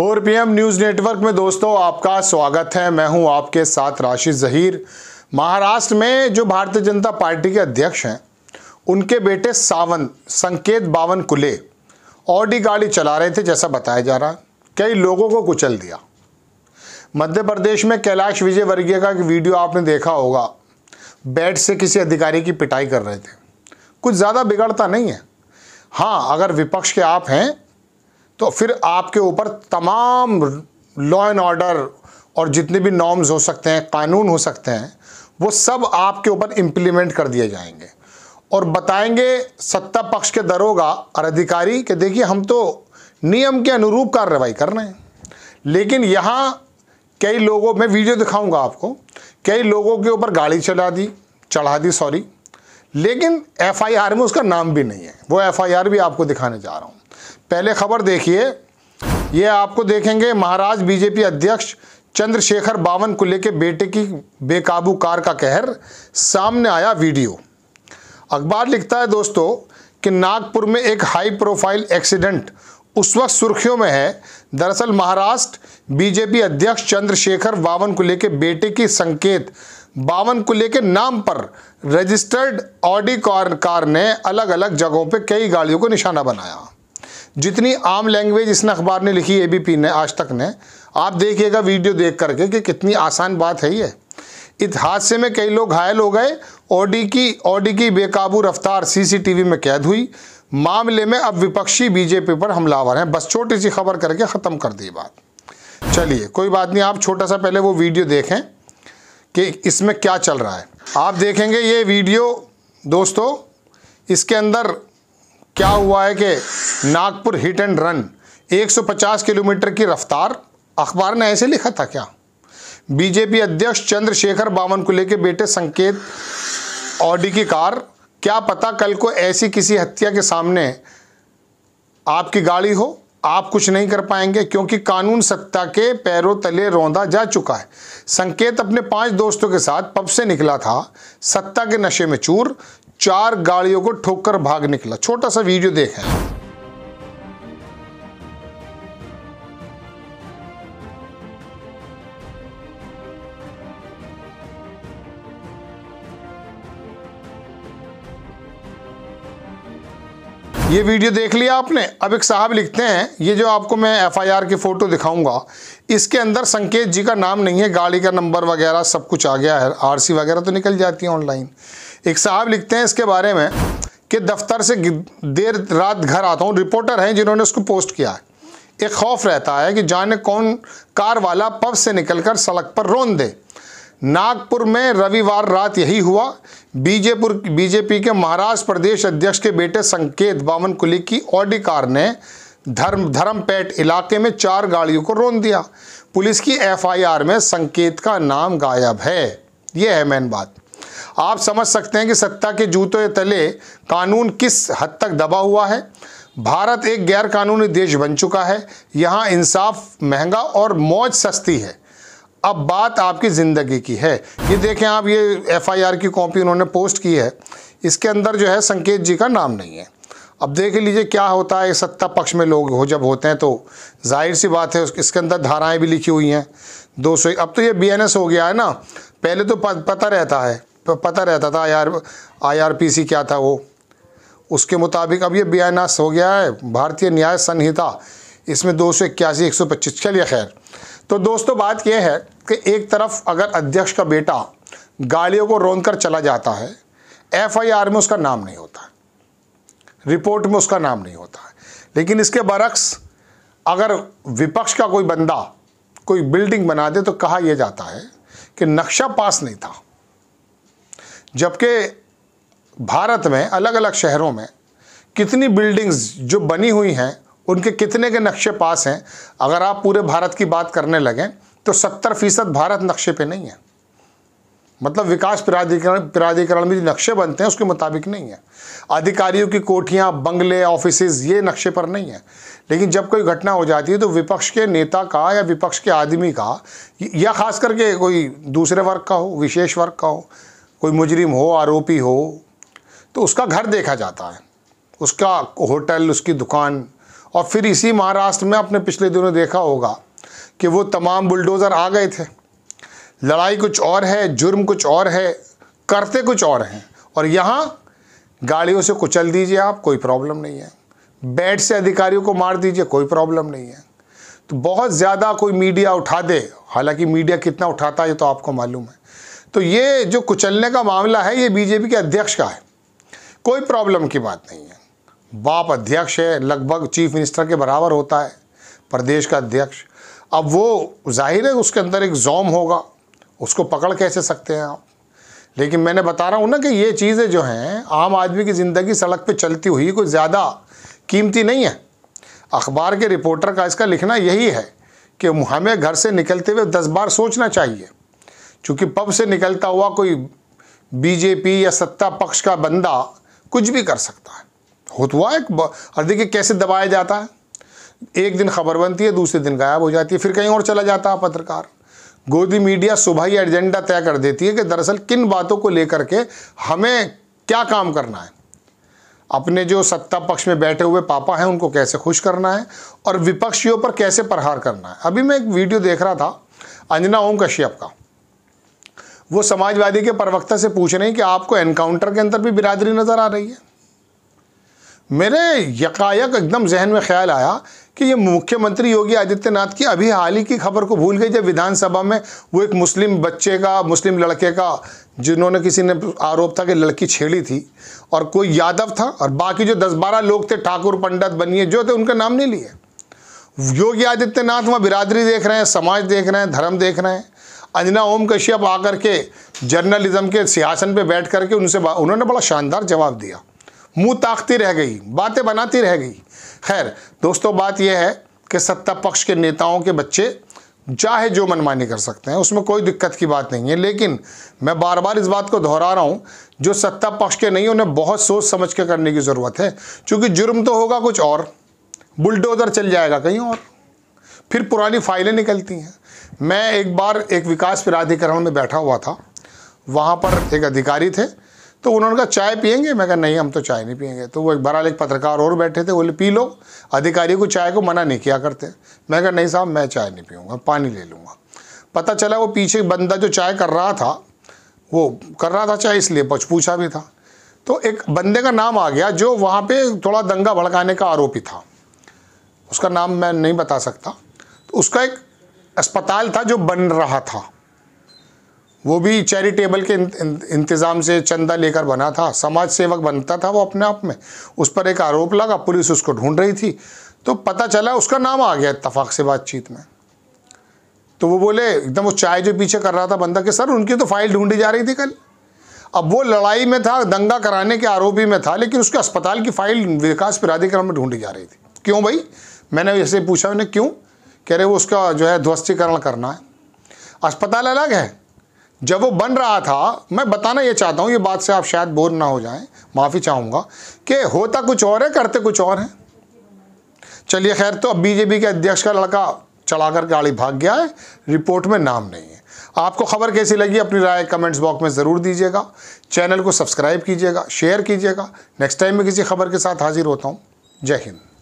P M news network में दोस्तों आपका स्वागत है मैं हूं आपके साथ राशिद जहीर महाराष्ट्र में जो भारतीय जनता पार्टी के अध्यक्ष हैं उनके बेटे सावन संकेत बावन कुले ऑडी गाड़ी चला रहे थे जैसा बताया जा रहा कई लोगों को कुचल दिया मध्य प्रदेश में कैलाश विजय वर्गीय का वीडियो आपने देखा होगा बैट से किसी अधिकारी की पिटाई कर रहे थे कुछ ज़्यादा बिगड़ता नहीं है हाँ अगर विपक्ष के आप हैं तो फिर आपके ऊपर तमाम लॉ एंड ऑर्डर और जितने भी नॉर्म्स हो सकते हैं कानून हो सकते हैं वो सब आपके ऊपर इम्प्लीमेंट कर दिए जाएंगे और बताएंगे सत्ता पक्ष के दरोगा और अधिकारी कि देखिए हम तो नियम के अनुरूप कार्रवाई कर रहे हैं लेकिन यहाँ कई लोगों मैं वीडियो दिखाऊंगा आपको कई लोगों के ऊपर गाड़ी चला दी चढ़ा दी सॉरी लेकिन एफआईआर में उसका नाम भी नहीं है वो एफआईआर भी आपको दिखाने जा रहा हूँ पहले खबर देखिए ये आपको देखेंगे महाराज बीजेपी अध्यक्ष चंद्रशेखर बावन कुल्ले के बेटे की बेकाबू कार का कहर सामने आया वीडियो अखबार लिखता है दोस्तों कि नागपुर में एक हाई प्रोफाइल एक्सीडेंट उस वक्त सुर्खियों में है दरअसल महाराष्ट्र बीजेपी अध्यक्ष चंद्रशेखर बावन कुल्ले के बेटे की संकेत बावन कुल्ले के नाम पर रजिस्टर्ड ऑडी कार ने अलग अलग जगहों पर कई गाड़ियों को निशाना बनाया जितनी आम लैंग्वेज इसने अखबार ने लिखी ए बी ने आज तक ने आप देखिएगा वीडियो देख करके कि कितनी आसान बात है ये इस हादसे में कई लोग घायल हो गए ऑडी की ऑडी की बेकाबू रफ्तार सीसीटीवी में कैद हुई मामले में अब विपक्षी बीजेपी पर हमलावर हैं बस छोटी सी खबर करके ख़त्म कर दी बात चलिए कोई बात नहीं आप छोटा सा पहले वो वीडियो देखें कि इसमें क्या चल रहा है आप देखेंगे ये वीडियो दोस्तों इसके अंदर क्या हुआ है कि Nagpur hit and run 150 kilometre की रफ्तार अखबार ने ऐसे लिखा था क्या बीजेपी अध्यक्ष चंद्रशेखर को लेकर बेटे संकेत ऑडी की कार क्या पता कल को ऐसी किसी हत्या के सामने आपकी गाड़ी हो आप कुछ नहीं कर पाएंगे क्योंकि कानून सत्ता के पैरों तले रौंदा जा चुका है संकेत अपने पांच दोस्तों के साथ पब से निकला था सत्ता के नशे में चूर चार गाड़ियों को ठोककर भाग निकला छोटा सा वीडियो देखें ये वीडियो देख लिया आपने अब एक साहब लिखते हैं ये जो आपको मैं एफआईआर की फ़ोटो दिखाऊंगा इसके अंदर संकेत जी का नाम नहीं है गाड़ी का नंबर वगैरह सब कुछ आ गया है आरसी वगैरह तो निकल जाती है ऑनलाइन एक साहब लिखते हैं इसके बारे में कि दफ्तर से देर रात घर आता हूँ रिपोर्टर हैं जिन्होंने उसको पोस्ट किया है एक खौफ रहता है कि जाने कौन कार वाला पब से निकलकर सड़क पर रोन दे नागपुर में रविवार रात यही हुआ बीजेपुर बीजेपी के महाराष्ट्र प्रदेश अध्यक्ष के बेटे संकेत कुली की ऑडी कार ने धर्म धर्मपेट इलाके में चार गाड़ियों को रोन दिया पुलिस की एफआईआर में संकेत का नाम गायब है यह है मेन बात आप समझ सकते हैं कि सत्ता के जूते तले कानून किस हद तक दबा हुआ है भारत एक गैर कानूनी देश बन चुका है यहाँ इंसाफ महंगा और मौज सस्ती है अब बात आपकी ज़िंदगी की है ये देखें आप ये एफआईआर की कॉपी उन्होंने पोस्ट की है इसके अंदर जो है संकेत जी का नाम नहीं है अब देख लीजिए क्या होता है सत्ता पक्ष में लोग हो जब होते हैं तो जाहिर सी बात है इसके अंदर धाराएं भी लिखी हुई हैं दो सौ अब तो ये बी हो गया है ना पहले तो पता रहता है पता रहता था आई सी क्या था वो उसके मुताबिक अब ये बेनास हो गया है भारतीय न्याय संहिता इसमें दो सौ इक्यासी एक सौ पच्चीस चलिए खैर तो दोस्तों बात यह है कि एक तरफ अगर अध्यक्ष का बेटा गालियों को रोंद कर चला जाता है एफआईआर में उसका नाम नहीं होता रिपोर्ट में उसका नाम नहीं होता लेकिन इसके बरक्स अगर विपक्ष का कोई बंदा कोई बिल्डिंग बना दे तो कहा यह जाता है कि नक्शा पास नहीं था जबकि भारत में अलग अलग शहरों में कितनी बिल्डिंग्स जो बनी हुई हैं उनके कितने के नक्शे पास हैं अगर आप पूरे भारत की बात करने लगें तो सत्तर फीसद भारत नक्शे पे नहीं है मतलब विकास प्राधिकरण प्राधिकरण में जो नक्शे बनते हैं उसके मुताबिक नहीं है अधिकारियों की कोठियाँ बंगले ऑफिस ये नक्शे पर नहीं है लेकिन जब कोई घटना हो जाती है तो विपक्ष के नेता का या विपक्ष के आदमी का या खास करके कोई दूसरे वर्ग का हो विशेष वर्ग का हो कोई मुजरिम हो आरोपी हो तो उसका घर देखा जाता है उसका होटल उसकी दुकान और फिर इसी महाराष्ट्र में आपने पिछले दिनों देखा होगा कि वो तमाम बुलडोज़र आ गए थे लड़ाई कुछ और है जुर्म कुछ और है करते कुछ और हैं और यहाँ गाड़ियों से कुचल दीजिए आप कोई प्रॉब्लम नहीं है बेड से अधिकारियों को मार दीजिए कोई प्रॉब्लम नहीं है तो बहुत ज़्यादा कोई मीडिया उठा दे हालांकि मीडिया कितना उठाता है ये तो आपको मालूम है तो ये जो कुचलने का मामला है ये बीजेपी के अध्यक्ष का है कोई प्रॉब्लम की बात नहीं है बाप अध्यक्ष है लगभग चीफ मिनिस्टर के बराबर होता है प्रदेश का अध्यक्ष अब वो जाहिर है उसके अंदर एक जोम होगा उसको पकड़ कैसे सकते हैं आप लेकिन मैंने बता रहा हूँ ना कि ये चीज़ें जो हैं आम आदमी की ज़िंदगी सड़क पर चलती हुई कोई ज़्यादा कीमती नहीं है अखबार के रिपोर्टर का इसका लिखना यही है कि हमें घर से निकलते हुए दस बार सोचना चाहिए चूँकि पब से निकलता हुआ कोई बीजेपी या सत्ता पक्ष का बंदा कुछ भी कर सकता है हो तो हुआ एक और देखिए कैसे दबाया जाता है एक दिन खबर बनती है दूसरे दिन गायब हो जाती है फिर कहीं और चला जाता है पत्रकार गोदी मीडिया सुबह ही एजेंडा तय कर देती है कि दरअसल किन बातों को लेकर के हमें क्या काम करना है अपने जो सत्ता पक्ष में बैठे हुए पापा हैं उनको कैसे खुश करना है और विपक्षियों पर कैसे प्रहार करना है अभी मैं एक वीडियो देख रहा था अंजना ओम कश्यप का वो समाजवादी के प्रवक्ता से पूछ रहे हैं कि आपको एनकाउंटर के अंदर भी बिरादरी नज़र आ रही है मेरे यकायक एकदम जहन में ख्याल आया कि ये मुख्यमंत्री योगी आदित्यनाथ की अभी हाल ही की खबर को भूल गए जब विधानसभा में वो एक मुस्लिम बच्चे का मुस्लिम लड़के का जिन्होंने किसी ने आरोप था कि लड़की छेड़ी थी और कोई यादव था और बाकी जो दस बारह लोग थे ठाकुर पंडित बनिए जो थे उनका नाम नहीं लिए योगी आदित्यनाथ वहाँ बिरादरी देख रहे हैं समाज देख रहे हैं धर्म देख रहे हैं अंजना ओम कश्यप आकर के जर्नलिज्म के सिंहासन पे बैठ करके उनसे उन्होंने बड़ा शानदार जवाब दिया मुंह ताकती रह गई बातें बनाती रह गई खैर दोस्तों बात यह है कि सत्ता पक्ष के नेताओं के बच्चे चाहे जो मनमानी कर सकते हैं उसमें कोई दिक्कत की बात नहीं है लेकिन मैं बार बार इस बात को दोहरा रहा हूँ जो सत्ता पक्ष के नहीं उन्हें बहुत सोच समझ के करने की ज़रूरत है क्योंकि जुर्म तो होगा कुछ और बुलडोज़र चल जाएगा कहीं और फिर पुरानी फाइलें निकलती हैं मैं एक बार एक विकास प्राधिकरण में बैठा हुआ था वहाँ पर एक अधिकारी थे तो उन्होंने कहा चाय पियेंगे मैं कहा नहीं हम तो चाय नहीं पियेंगे तो वो एक बहरहाल एक पत्रकार और बैठे थे बोले पी लो अधिकारी को चाय को मना नहीं किया करते मैं कहा नहीं साहब मैं चाय नहीं पीऊँगा पानी ले लूँगा पता चला वो पीछे बंदा जो चाय कर रहा था वो कर रहा था चाय इसलिए पूछा भी था तो एक बंदे का नाम आ गया जो वहाँ पर थोड़ा दंगा भड़काने का आरोपी था उसका नाम मैं नहीं बता सकता तो उसका एक अस्पताल था जो बन रहा था वो भी चैरिटेबल के इंतज़ाम से चंदा लेकर बना था समाज सेवक बनता था वो अपने आप में उस पर एक आरोप लगा पुलिस उसको ढूंढ रही थी तो पता चला उसका नाम आ गया इतफाक़ से बातचीत में तो वो बोले एकदम उस चाय जो पीछे कर रहा था बंदा के सर उनकी तो फाइल ढूंढी जा रही थी कल अब वो लड़ाई में था दंगा कराने के आरोपी में था लेकिन उसके अस्पताल की फाइल विकास प्राधिकरण में ढूंढी जा रही थी क्यों भाई मैंने ऐसे पूछा उन्हें क्यों कह रहे वो उसका जो है ध्वस्तीकरण करना है अस्पताल अलग है जब वो बन रहा था मैं बताना ये चाहता हूँ ये बात से आप शायद बोर ना हो जाएं माफ़ी चाहूँगा कि होता कुछ और है करते कुछ और हैं चलिए खैर तो अब बीजेपी के अध्यक्ष का लड़का चला कर गाड़ी भाग गया है रिपोर्ट में नाम नहीं है आपको खबर कैसी लगी अपनी राय कमेंट्स बॉक्स में ज़रूर दीजिएगा चैनल को सब्सक्राइब कीजिएगा शेयर कीजिएगा नेक्स्ट टाइम में किसी खबर के साथ हाजिर होता हूँ जय हिंद